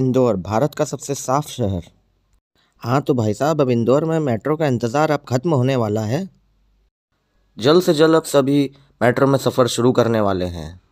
इंदौर भारत का सबसे साफ शहर हाँ तो भाई साहब अब इंदौर में मेट्रो का इंतज़ार अब ख़त्म होने वाला है जल्द से जल्द अब सभी मेट्रो में सफ़र शुरू करने वाले हैं